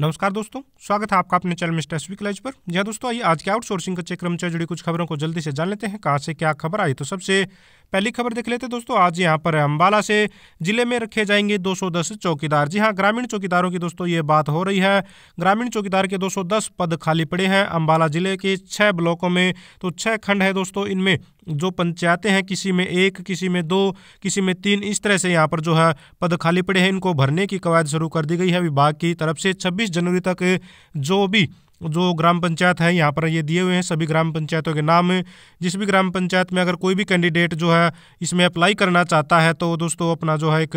नमस्कार दोस्तों स्वागत है आपका अपने चैनल मिस्टर एस कॉलेज पर यह हाँ दोस्तों आइए आज के आउटसोर्सिंग के चक्रम से जुड़ी कुछ खबरों को जल्दी से जान लेते हैं कहाँ से क्या खबर आई तो सबसे पहली खबर देख लेते हैं दोस्तों आज यहाँ पर अम्बाला से जिले में रखे जाएंगे 210 चौकीदार जी हाँ ग्रामीण चौकीदारों की दोस्तों ये बात हो रही है ग्रामीण चौकीदार के दो पद खाली पड़े हैं अम्बाला जिले के छः ब्लॉकों में तो छः खंड है दोस्तों इनमें जो पंचायतें हैं किसी में एक किसी में दो किसी में तीन इस तरह से यहाँ पर जो है पद खाली पड़े हैं इनको भरने की कवायद शुरू कर दी गई है विभाग की तरफ से 26 जनवरी तक जो भी जो ग्राम पंचायत है यहाँ पर ये दिए हुए हैं सभी ग्राम पंचायतों के नाम जिस भी ग्राम पंचायत में अगर कोई भी कैंडिडेट जो है इसमें अप्लाई करना चाहता है तो दोस्तों अपना जो है एक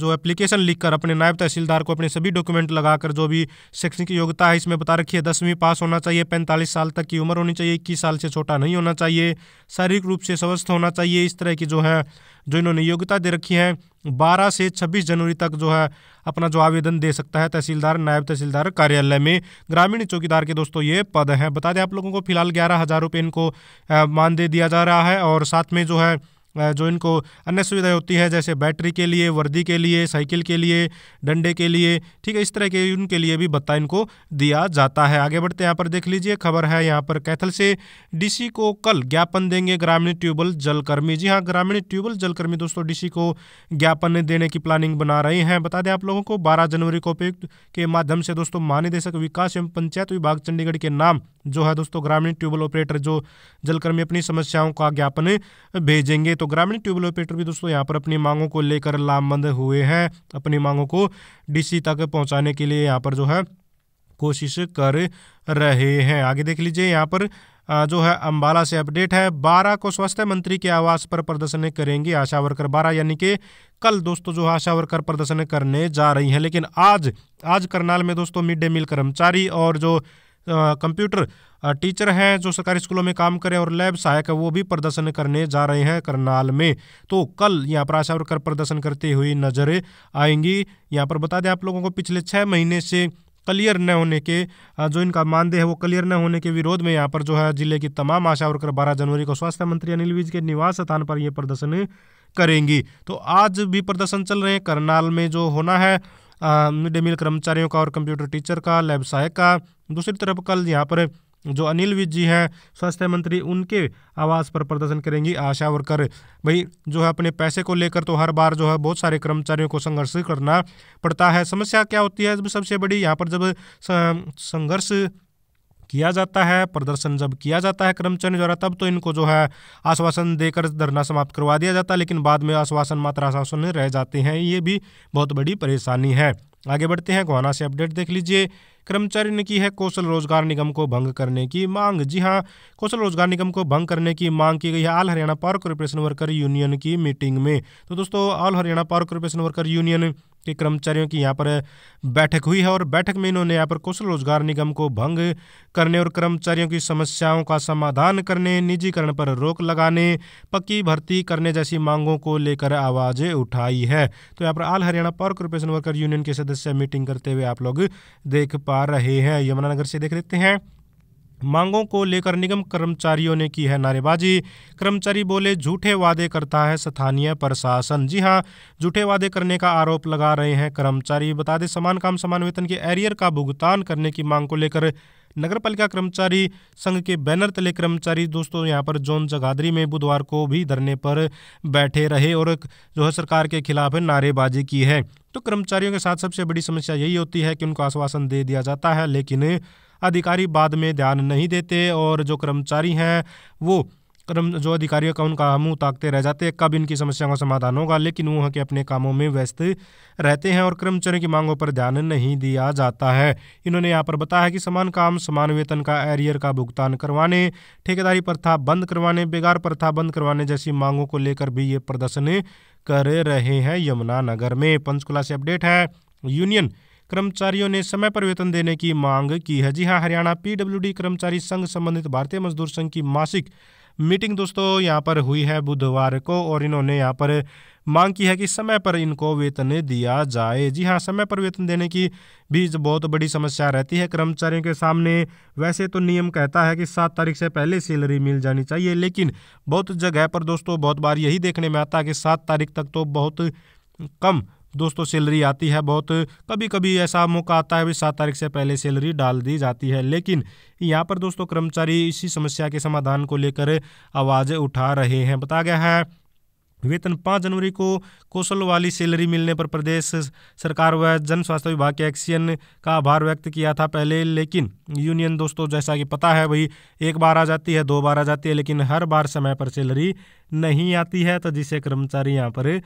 जो एप्लीकेशन लिखकर अपने नायब तहसीलदार को अपने सभी डॉक्यूमेंट लगाकर जो भी शैक्षणिक योग्यता है इसमें बता रखी है दसवीं पास होना चाहिए पैंतालीस साल तक की उम्र होनी चाहिए इक्कीस साल से छोटा नहीं होना चाहिए शारीरिक रूप से स्वस्थ होना चाहिए इस तरह की जो है जो इन्होंने योग्यता दे रखी है 12 से 26 जनवरी तक जो है अपना जो आवेदन दे सकता है तहसीलदार नायब तहसीलदार कार्यालय में ग्रामीण चौकीदार के दोस्तों ये पद हैं बता दें आप लोगों को फिलहाल ग्यारह हज़ार रुपये इनको मानदेय दिया जा रहा है और साथ में जो है जो इनको अन्य सुविधाएं होती हैं जैसे बैटरी के लिए वर्दी के लिए साइकिल के लिए डंडे के लिए ठीक है इस तरह के उनके लिए भी भत्ता इनको दिया जाता है आगे बढ़ते यहाँ पर देख लीजिए खबर है यहाँ पर कैथल से डीसी को कल ज्ञापन देंगे ग्रामीण ट्यूबवेल जलकर्मी जी हाँ ग्रामीण ट्यूबवेल जलकर्मी दोस्तों डी को ज्ञापन देने की प्लानिंग बना रहे हैं बता दें आप लोगों को बारह जनवरी को उपयुक्त के माध्यम से दोस्तों महानिदेशक विकास एवं पंचायत विभाग चंडीगढ़ के नाम जो है दोस्तों ग्रामीण ट्यूबवेल ऑपरेटर जो जलकर्मी अपनी समस्याओं का ज्ञापन भेजेंगे तो ग्रामीण ट्यूबवेल ऑपरेटर भी दोस्तों यहाँ पर अपनी मांगों को लेकर लामबंद हुए हैं अपनी मांगों को डीसी तक पहुँचाने के लिए यहाँ पर जो है कोशिश कर रहे हैं आगे देख लीजिए यहाँ पर जो है अंबाला से अपडेट है बारह को स्वास्थ्य मंत्री के आवास पर प्रदर्शन करेंगे आशा वर्कर बारह यानी कि कल दोस्तों जो आशा वर्कर प्रदर्शन करने जा रही हैं लेकिन आज आज करनाल में दोस्तों मिड डे मील कर्मचारी और जो कंप्यूटर टीचर हैं जो सरकारी स्कूलों में काम करें और लैब सहायक है वो भी प्रदर्शन करने जा रहे हैं करनाल में तो कल यहाँ पर आशा वर्कर प्रदर्शन करते हुए नजर आएंगी यहाँ पर बता दें आप लोगों को पिछले छः महीने से क्लियर न होने के जो इनका मानदेय है वो क्लियर न होने के विरोध में यहाँ पर जो है जिले की तमाम आशा वर्कर बारह जनवरी को स्वास्थ्य मंत्री अनिल विज के निवास स्थान पर ये प्रदर्शन करेंगी तो आज भी प्रदर्शन चल रहे हैं करनाल में जो होना है मिड डे मील कर्मचारियों का और कंप्यूटर टीचर का लैब सहायक का दूसरी तरफ कल यहाँ पर जो अनिल विज जी हैं स्वास्थ्य मंत्री उनके आवास पर प्रदर्शन करेंगी आशा वर्कर भाई जो है अपने पैसे को लेकर तो हर बार जो है बहुत सारे कर्मचारियों को संघर्ष करना पड़ता है समस्या क्या होती है सबसे बड़ी यहाँ पर जब संघर्ष किया जाता है प्रदर्शन जब किया जाता है कर्मचारियों द्वारा तब तो इनको जो है आश्वासन देकर धरना समाप्त करवा दिया जाता है लेकिन बाद में आश्वासन मात्र आश्वासन रह जाते हैं ये भी बहुत बड़ी परेशानी है आगे बढ़ते हैं गोहाना से अपडेट देख लीजिए कर्मचारी ने की है कौशल रोजगार निगम को भंग करने की मांग जी हाँ कौशल रोजगार निगम को भंग करने की मांग की गई है all Haryana power corporation worker union की मीटिंग में तो दोस्तों all Haryana power corporation worker union के कर्मचारियों की यहाँ पर बैठक हुई है और बैठक में इन्होंने यहाँ पर कौशल रोजगार निगम को भंग करने और कर्मचारियों की समस्याओं का समाधान करने निजीकरण पर रोक लगाने पक्की भर्ती करने जैसी मांगों को लेकर आवाज उठाई है तो यहाँ पर all Haryana power corporation worker union के सदस्य मीटिंग करते हुए आप लोग देख पा रहे हैं यमुनानगर से देख लेते हैं मांगों को लेकर निगम कर्मचारियों ने की है नारेबाजी कर्मचारी बोले झूठे वादे करता है स्थानीय प्रशासन जी हां झूठे वादे करने का आरोप लगा रहे हैं कर्मचारी बता दें समान काम समान वेतन के एरियर का भुगतान करने की मांग को लेकर नगर पालिका कर्मचारी संघ के बैनर तले कर्मचारी दोस्तों यहाँ पर जोन जगाधरी में बुधवार को भी धरने पर बैठे रहे और जो है सरकार के खिलाफ नारेबाजी की है तो कर्मचारियों के साथ सबसे बड़ी समस्या यही होती है कि उनको आश्वासन दे दिया जाता है लेकिन अधिकारी बाद में ध्यान नहीं देते और जो कर्मचारी हैं वो कर्म जो अधिकारियों का उनका मुँह ताकते रह जाते हैं कब इनकी समस्याओं का समाधान होगा लेकिन वहाँ के अपने कामों में व्यस्त रहते हैं और कर्मचारियों की मांगों पर ध्यान नहीं दिया जाता है इन्होंने यहाँ पर बताया कि समान काम समान वेतन का एरियर का भुगतान करवाने ठेकेदारी प्रथा बंद करवाने बेगार प्रथा बंद करवाने जैसी मांगों को लेकर भी ये प्रदर्शन कर रहे हैं यमुना नगर में पंचकुला से अपडेट है यूनियन कर्मचारियों ने समय पर वेतन देने की मांग की है जी हाँ हरियाणा पीडब्ल्यूडी कर्मचारी संघ संबंधित भारतीय मजदूर संघ की मासिक मीटिंग दोस्तों यहाँ पर हुई है बुधवार को और इन्होंने यहाँ पर मांग की है कि समय पर इनको वेतन दिया जाए जी हाँ समय पर वेतन देने की भी बहुत बड़ी समस्या रहती है कर्मचारियों के सामने वैसे तो नियम कहता है कि सात तारीख से पहले सैलरी मिल जानी चाहिए लेकिन बहुत जगह पर दोस्तों बहुत बार यही देखने में आता है कि सात तारीख तक तो बहुत कम दोस्तों सैलरी आती है बहुत कभी कभी ऐसा मौका आता है भी सात तारीख से पहले सैलरी डाल दी जाती है लेकिन यहाँ पर दोस्तों कर्मचारी इसी समस्या के समाधान को लेकर आवाज़ उठा रहे हैं बताया गया है वेतन पाँच जनवरी को कौशल वाली सैलरी मिलने पर प्रदेश सरकार व जन स्वास्थ्य विभाग के एक्सियन का आभार व्यक्त किया था पहले लेकिन यूनियन दोस्तों जैसा कि पता है वही एक बार आ जाती है दो बार आ जाती है लेकिन हर बार समय पर सैलरी नहीं आती है तो जिससे कर्मचारी यहाँ पर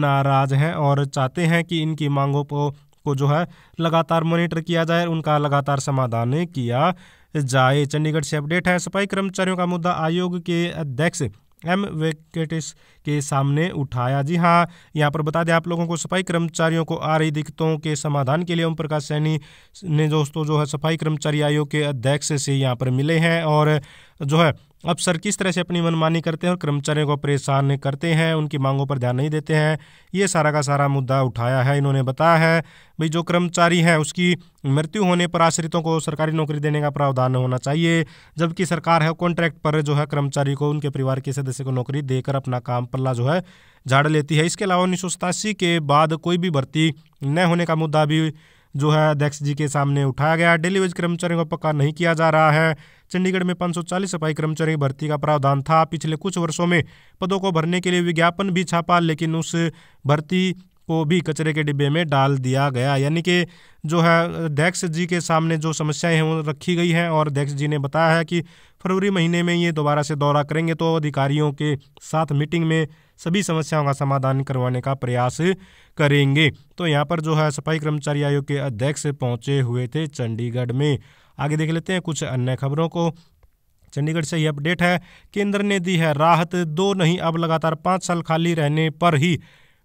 नाराज हैं और चाहते हैं कि इनकी मांगों को को जो है लगातार मॉनिटर किया जाए उनका लगातार समाधान किया जाए चंडीगढ़ से अपडेट है सफाई कर्मचारियों का मुद्दा आयोग के अध्यक्ष एम वेकेटिस के सामने उठाया जी हाँ यहाँ पर बता दें आप लोगों को सफाई कर्मचारियों को आ रही दिक्कतों के समाधान के लिए ओम प्रकाश सैनी ने दोस्तों जो है सफाई कर्मचारी आयोग के अध्यक्ष से यहाँ पर मिले हैं और जो है अफसर किस तरह से अपनी मनमानी करते हैं और कर्मचारियों को परेशान करते हैं उनकी मांगों पर ध्यान नहीं देते हैं ये सारा का सारा मुद्दा उठाया है इन्होंने बताया है भाई जो कर्मचारी है उसकी मृत्यु होने पर आश्रितों को सरकारी नौकरी देने का प्रावधान होना चाहिए जबकि सरकार है कॉन्ट्रैक्ट पर जो है कर्मचारी को उनके परिवार के सदस्य को नौकरी देकर अपना काम पल्ला जो है झाड़ लेती है इसके अलावा उन्नीस के बाद कोई भी भर्ती न होने का मुद्दा भी जो है अध्यक्ष जी के सामने उठाया गया डेली वेज कर्मचारियों को पक्का नहीं किया जा रहा है चंडीगढ़ में 540 सफाई कर्मचारी भर्ती का प्रावधान था पिछले कुछ वर्षों में पदों को भरने के लिए विज्ञापन भी छापा लेकिन उस भर्ती को भी कचरे के डिब्बे में डाल दिया गया यानी कि जो है अध्यक्ष जी के सामने जो समस्याएं हैं वो रखी गई हैं और अध्यक्ष जी ने बताया है कि फरवरी महीने में ये दोबारा से दौरा करेंगे तो अधिकारियों के साथ मीटिंग में सभी समस्याओं का समाधान करवाने का प्रयास करेंगे तो यहाँ पर जो है सफाई कर्मचारी आयोग के अध्यक्ष पहुँचे हुए थे चंडीगढ़ में आगे देख लेते हैं कुछ अन्य खबरों को चंडीगढ़ से यह अपडेट है केंद्र ने दी है राहत दो नहीं अब लगातार पाँच साल खाली रहने पर ही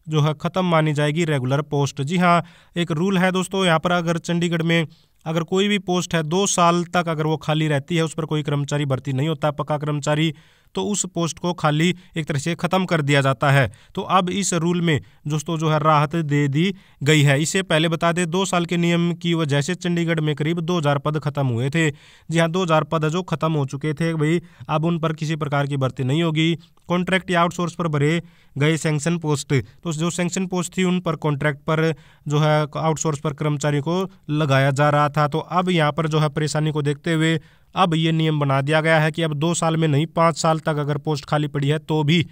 जो है ख़त्म मानी जाएगी रेगुलर पोस्ट जी हाँ एक रूल है दोस्तों यहाँ पर अगर चंडीगढ़ में अगर कोई भी पोस्ट है दो साल तक अगर वो खाली रहती है उस पर कोई कर्मचारी भर्ती नहीं होता पक्का कर्मचारी तो उस पोस्ट को खाली एक तरह से ख़त्म कर दिया जाता है तो अब इस रूल में दोस्तों जो है राहत दे दी गई है इससे पहले बता दें दो साल के नियम की वजह से चंडीगढ़ में करीब दो पद खत्म हुए थे जी हाँ दो पद जो खत्म हो चुके थे भाई अब उन पर किसी प्रकार की भर्ती नहीं होगी कॉन्ट्रैक्ट या आउटसोर्स पर भरे गए सेंक्शन पोस्ट तो जो सेंक्शन पोस्ट थी उन पर कॉन्ट्रैक्ट पर जो है आउटसोर्स पर कर्मचारियों को लगाया जा रहा था तो अब यहाँ पर जो है परेशानी को देखते हुए अब ये नियम बना दिया गया है कि अब दो साल में नहीं पाँच साल तक अगर पोस्ट खाली पड़ी है तो भी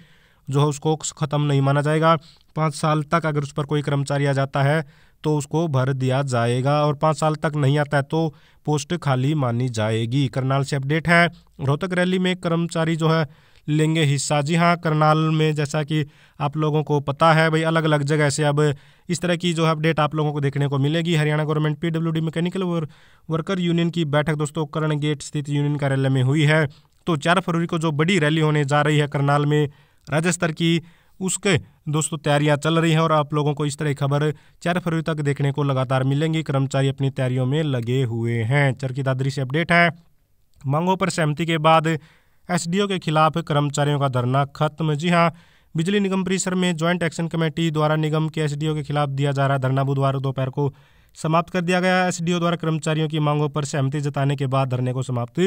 जो है उसको ख़त्म नहीं माना जाएगा पाँच साल तक अगर उस पर कोई कर्मचारी आ जाता है तो उसको भर दिया जाएगा और पाँच साल तक नहीं आता है तो पोस्ट खाली मानी जाएगी करनाल से अपडेट है रोहतक रैली में कर्मचारी जो है लेंगे हिस्सा जी हाँ करनाल में जैसा कि आप लोगों को पता है भाई अलग अलग जगह से अब इस तरह की जो है अपडेट आप लोगों को देखने को मिलेगी Haryana government PWD mechanical worker union की बैठक दोस्तों करण गेट स्थित यूनियन कार्यालय में हुई है तो चार फरवरी को जो बड़ी रैली होने जा रही है करनाल में राज्य स्तर की उसके दोस्तों तैयारियां चल रही हैं और आप लोगों को इस तरह की खबर चार फरवरी तक देखने को लगातार मिलेंगी कर्मचारी अपनी तैयारियों में लगे हुए हैं चरकी दादरी से अपडेट है मांगों पर सहमति के बाद एसडीओ के खिलाफ कर्मचारियों का धरना खत्म जी हाँ बिजली निगम परिसर में ज्वाइंट एक्शन कमेटी द्वारा निगम के एसडीओ के खिलाफ दिया जा रहा धरना बुधवार दोपहर को समाप्त कर दिया गया एसडीओ द्वारा कर्मचारियों की मांगों पर सहमति जताने के बाद धरने को समाप्त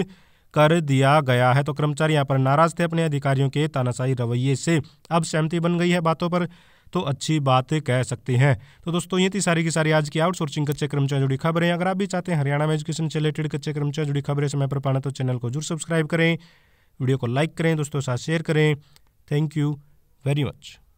कर दिया गया है तो कर्मचारी यहाँ पर नाराज थे अपने अधिकारियों के तानाशाही रवैये से अब सहमति बन गई है बातों पर तो अच्छी बात कह सकते हैं तो दोस्तों ये थी सारी की सारी आज की आउटसोर्सिंग कच्चे कर्मचारी जुड़ी खबरें अगर आप भी चाहते हैं हरियाणा में एजुकेशन से रिलेटेड कच्चे कर्मचारी जुड़ी खबरें समय पर पाना तो चैनल को जरूर सब्सक्राइब करें वीडियो को लाइक करें दोस्तों के साथ शेयर करें थैंक यू वेरी मच